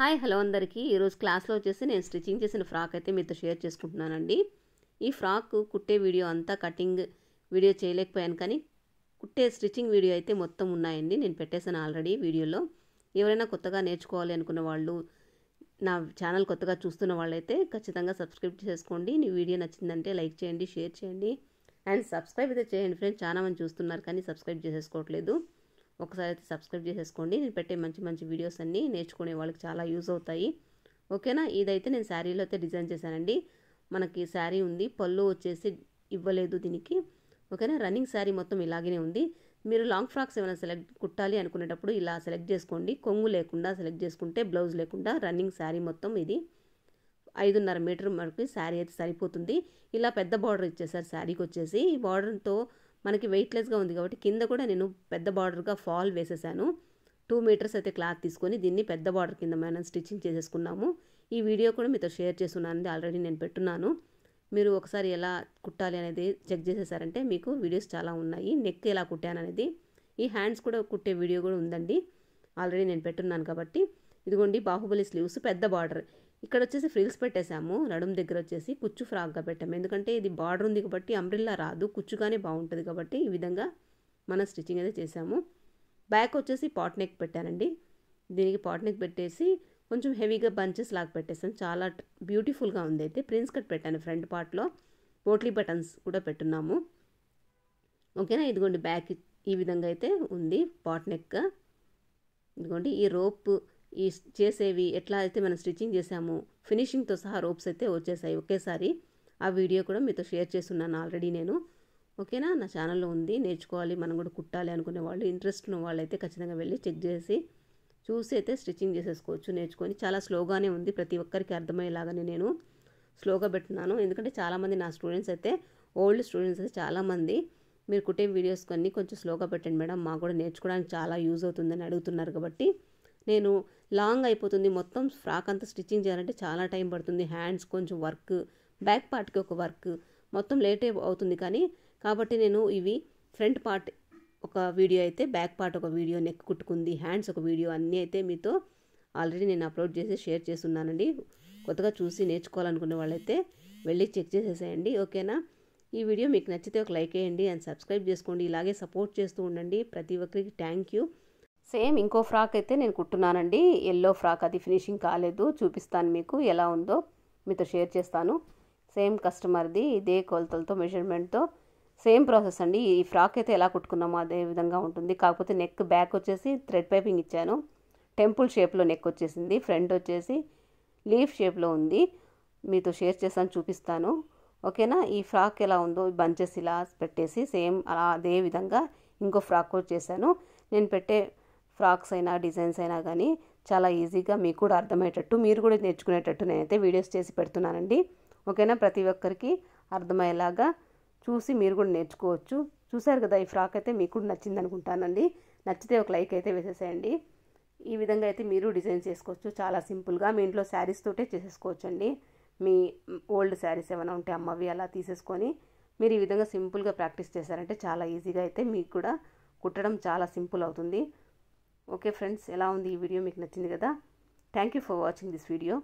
hi hello అందరికీ ఈరోజు క్లాస్లో వచ్చేసి నేను స్టిచ్చింగ్ చేసిన ఫ్రాక్ అయితే మీతో షేర్ చేసుకుంటున్నానండి ఈ ఫ్రాక్ కుట్టే వీడియో అంతా కటింగ్ వీడియో చేయలేకపోయాను కానీ కుట్టే స్టిచ్చింగ్ వీడియో అయితే మొత్తం ఉన్నాయండి నేను పెట్టేశాను ఆల్రెడీ వీడియోలో ఎవరైనా కొత్తగా నేర్చుకోవాలి అనుకున్న వాళ్ళు నా ఛానల్ కొత్తగా చూస్తున్న వాళ్ళైతే ఖచ్చితంగా సబ్స్క్రైబ్ చేసుకోండి నీ వీడియో నచ్చిందంటే లైక్ చేయండి షేర్ చేయండి అండ్ సబ్స్క్రైబ్ అయితే చేయండి ఫ్రెండ్స్ చాలామంది చూస్తున్నారు కానీ సబ్స్క్రైబ్ చేసేసుకోవట్లేదు ఒకసారి అయితే సబ్స్క్రైబ్ చేసేసుకోండి నేను పెట్టే మంచి మంచి వీడియోస్ అన్నీ నేర్చుకునే వాళ్ళకి చాలా యూజ్ అవుతాయి ఓకేనా ఇదైతే నేను శారీలో అయితే డిజైన్ చేశానండి మనకి శారీ ఉంది పళ్ళు వచ్చేసి ఇవ్వలేదు దీనికి ఓకేనా రన్నింగ్ శారీ మొత్తం ఇలాగనే ఉంది మీరు లాంగ్ ఫ్రాక్స్ ఏమైనా సెలెక్ట్ కుట్టాలి అనుకునేటప్పుడు ఇలా సెలెక్ట్ చేసుకోండి కొంగు లేకుండా సెలెక్ట్ చేసుకుంటే బ్లౌజ్ లేకుండా రన్నింగ్ శారీ మొత్తం ఇది ఐదున్నర మీటర్ మనకి శారీ అయితే సరిపోతుంది ఇలా పెద్ద బార్డర్ ఇచ్చేసారు శారీకి వచ్చేసి ఈ బార్డర్తో మనకి వెయిట్లెస్గా ఉంది కాబట్టి కింద కూడా నేను పెద్ద బార్డర్గా ఫాల్ వేసేసాను టూ మీటర్స్ అయితే క్లాత్ తీసుకొని దీన్ని పెద్ద బార్డర్ కింద మనం స్టిచ్చింగ్ చేసేసుకున్నాము ఈ వీడియో కూడా మీతో షేర్ చేస్తున్నాను ఆల్రెడీ నేను పెట్టున్నాను మీరు ఒకసారి ఎలా కుట్టాలి అనేది చెక్ చేసేసారంటే మీకు వీడియోస్ చాలా ఉన్నాయి నెక్ ఎలా కుట్టాను అనేది ఈ హ్యాండ్స్ కూడా కుట్టే వీడియో కూడా ఉందండి ఆల్రెడీ నేను పెట్టున్నాను కాబట్టి ఇదిగోండి బాహుబలి స్లీవ్స్ పెద్ద బార్డర్ ఇక్కడ వచ్చేసి ఫ్రిల్స్ పెట్టేశాము నడుము దగ్గర వచ్చేసి కుచ్చు ఫ్రాక్గా పెట్టాము ఎందుకంటే ఇది బార్డర్ ఉంది కాబట్టి అంబ్రిల్లా రాదు కుచ్చుగానే బాగుంటుంది కాబట్టి ఈ విధంగా మనం స్టిచ్చింగ్ అయితే చేసాము బ్యాక్ వచ్చేసి పాట్ నెక్ పెట్టానండి దీనికి పాట్ నెక్ పెట్టేసి కొంచెం హెవీగా బంచెస్ లాగా పెట్టేసాను చాలా బ్యూటిఫుల్గా ఉంది అయితే ప్రిన్స్ కట్ పెట్టాను ఫ్రంట్ పార్ట్లో పోట్లీ బటన్స్ కూడా పెట్టున్నాము ఓకేనా ఇదిగోండి బ్యాక్ ఈ విధంగా అయితే ఉంది పాట్ నెక్ ఇదిగోండి ఈ రోప్ ఈ చేసేవి ఎట్లా అయితే మనం స్టిచ్చింగ్ చేసామో ఫినిషింగ్తో సహా రోప్స్ అయితే వచ్చేసాయి ఒకేసారి ఆ వీడియో కూడా మీతో షేర్ చేస్తున్నాను ఆల్రెడీ నేను ఓకేనా నా ఛానల్లో ఉంది నేర్చుకోవాలి మనం కూడా కుట్టాలి అనుకునే వాళ్ళు ఇంట్రెస్ట్ ఉన్న వాళ్ళైతే ఖచ్చితంగా వెళ్ళి చెక్ చేసి చూసి అయితే స్టిచ్చింగ్ చేసేసుకోవచ్చు నేర్చుకొని చాలా స్లోగానే ఉంది ప్రతి ఒక్కరికి అర్థమయ్యేలాగానే నేను స్లోగా పెట్టినాను ఎందుకంటే చాలామంది నా స్టూడెంట్స్ అయితే ఓల్డ్ స్టూడెంట్స్ అయితే చాలామంది మీరు కుట్టే వీడియోస్ కొన్ని కొంచెం స్లోగా పెట్టండి మేడం మాకు కూడా నేర్చుకోవడానికి చాలా యూజ్ అవుతుందని అడుగుతున్నారు కాబట్టి నేను లాంగ్ అయిపోతుంది మొత్తం ఫ్రాక్ అంతా స్టిచ్చింగ్ చేయాలంటే చాలా టైం పడుతుంది హ్యాండ్స్ కొంచెం వర్క్ బ్యాక్ పార్ట్కి ఒక వర్క్ మొత్తం లేట్ అవుతుంది కానీ కాబట్టి నేను ఇవి ఫ్రంట్ పార్ట్ ఒక వీడియో అయితే బ్యాక్ పార్ట్ ఒక వీడియో నెక్ కుట్టుకుంది హ్యాండ్స్ ఒక వీడియో అన్నీ అయితే మీతో ఆల్రెడీ నేను అప్లోడ్ చేసి షేర్ చేస్తున్నానండి కొత్తగా చూసి నేర్చుకోవాలనుకునే వాళ్ళైతే వెళ్ళి చెక్ చేసేసేయండి ఓకేనా ఈ వీడియో మీకు నచ్చితే ఒక లైక్ వేయండి అండ్ సబ్స్క్రైబ్ చేసుకోండి ఇలాగే సపోర్ట్ చేస్తూ ఉండండి ప్రతి ఒక్కరికి థ్యాంక్ యూ సేమ్ ఇంకో ఫ్రాక్ అయితే నేను కుట్టున్నానండి ఎల్లో ఫ్రాక్ అది ఫినిషింగ్ కాలేదు చూపిస్తాను మీకు ఎలా ఉందో మీతో షేర్ చేస్తాను సేమ్ కస్టమర్ది ఇదే కొలతలతో మెజర్మెంట్తో సేమ్ ప్రాసెస్ అండి ఈ ఫ్రాక్ అయితే ఎలా కుట్టుకున్నామో అదే విధంగా ఉంటుంది కాకపోతే నెక్ బ్యాక్ వచ్చేసి థ్రెడ్ పైపింగ్ ఇచ్చాను టెంపుల్ షేప్లో నెక్ వచ్చేసింది ఫ్రంట్ వచ్చేసి లీఫ్ షేప్లో ఉంది మీతో షేర్ చేస్తాను చూపిస్తాను ఓకేనా ఈ ఫ్రాక్ ఎలా ఉందో బంచెస్ ఇలా పెట్టేసి సేమ్ అలా అదే విధంగా ఇంకో ఫ్రాక్ కూడా చేశాను నేను పెట్టే ఫ్రాక్స్ అయినా డిజైన్స్ అయినా కానీ చాలా ఈజీగా మీకు కూడా అర్థమయ్యేటట్టు మీరు కూడా నేర్చుకునేటట్టు నేనైతే వీడియోస్ చేసి పెడుతున్నానండి ఓకేనా ప్రతి ఒక్కరికి అర్థమయ్యేలాగా చూసి మీరు కూడా నేర్చుకోవచ్చు చూశారు కదా ఈ ఫ్రాక్ అయితే మీకు కూడా నచ్చింది అనుకుంటానండి నచ్చితే ఒక లైక్ అయితే వేసేసేయండి ఈ విధంగా అయితే మీరు డిజైన్ చేసుకోవచ్చు చాలా సింపుల్గా మీ ఇంట్లో శారీస్ తోటే అండి మీ ఓల్డ్ శారీస్ ఏమైనా ఉంటే అమ్మవి అలా తీసేసుకొని మీరు ఈ విధంగా సింపుల్గా ప్రాక్టీస్ చేశారంటే చాలా ఈజీగా అయితే మీకు కూడా కుట్టడం చాలా సింపుల్ అవుతుంది ఓకే ఫ్రెండ్స్ ఎలా ఉంది ఈ వీడియో మీకు నచ్చింది కదా thank you for watching this video